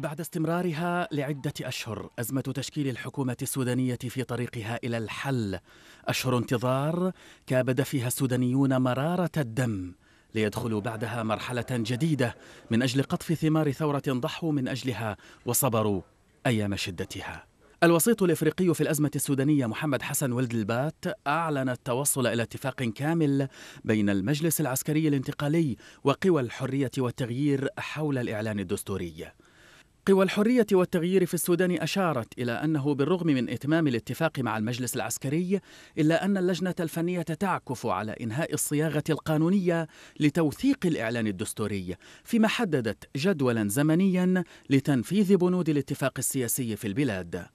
بعد استمرارها لعدة أشهر أزمة تشكيل الحكومة السودانية في طريقها إلى الحل أشهر انتظار كابد فيها السودانيون مرارة الدم ليدخلوا بعدها مرحلة جديدة من أجل قطف ثمار ثورة ضحوا من أجلها وصبروا أيام شدتها الوسيط الافريقي في الازمه السودانيه محمد حسن ولد البات اعلن التوصل الى اتفاق كامل بين المجلس العسكري الانتقالي وقوى الحريه والتغيير حول الاعلان الدستوري قوى الحرية والتغيير في السودان أشارت إلى أنه بالرغم من إتمام الاتفاق مع المجلس العسكري إلا أن اللجنة الفنية تعكف على إنهاء الصياغة القانونية لتوثيق الإعلان الدستوري فيما حددت جدولا زمنيا لتنفيذ بنود الاتفاق السياسي في البلاد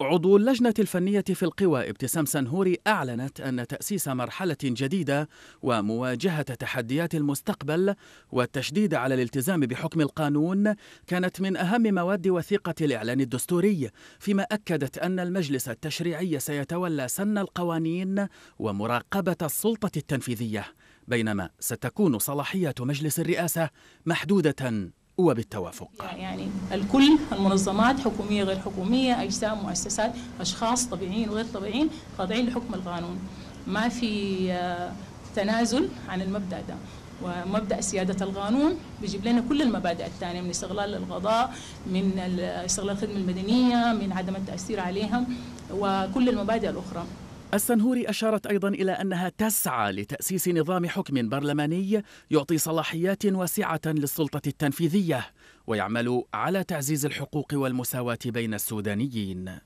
عضو اللجنة الفنية في القوى ابتسام سنهوري أعلنت أن تأسيس مرحلة جديدة ومواجهة تحديات المستقبل والتشديد على الالتزام بحكم القانون كانت من أهم مواد وثيقة الإعلان الدستوري فيما أكدت أن المجلس التشريعي سيتولى سن القوانين ومراقبة السلطة التنفيذية بينما ستكون صلاحية مجلس الرئاسة محدودة وبالتوافق يعني-, يعني الكل المنظمات حكومية غير حكومية أجسام مؤسسات أشخاص طبيعيين وغير طبيعيين خاضعين لحكم القانون ما في آه، تنازل عن المبدأ ده ومبدا سياده القانون بيجيب لنا كل المبادئ الثانيه من استغلال القضاء من استغلال الخدمه المدنيه من عدم التاثير عليها وكل المبادئ الاخرى السنهوري أشارت أيضا إلى أنها تسعى لتأسيس نظام حكم برلماني يعطي صلاحيات واسعة للسلطة التنفيذية ويعمل على تعزيز الحقوق والمساواة بين السودانيين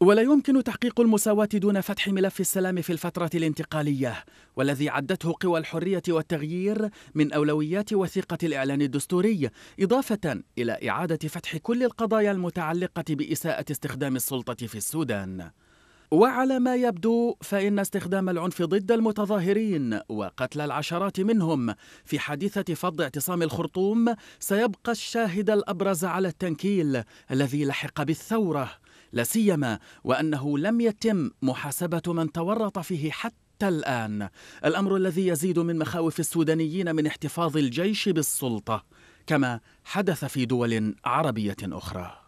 ولا يمكن تحقيق المساواة دون فتح ملف السلام في الفترة الانتقالية والذي عدته قوى الحرية والتغيير من أولويات وثيقة الإعلان الدستوري إضافة إلى إعادة فتح كل القضايا المتعلقة بإساءة استخدام السلطة في السودان وعلى ما يبدو فإن استخدام العنف ضد المتظاهرين وقتل العشرات منهم في حادثة فض اعتصام الخرطوم سيبقى الشاهد الأبرز على التنكيل الذي لحق بالثورة لسيما وأنه لم يتم محاسبة من تورط فيه حتى الآن الأمر الذي يزيد من مخاوف السودانيين من احتفاظ الجيش بالسلطة كما حدث في دول عربية أخرى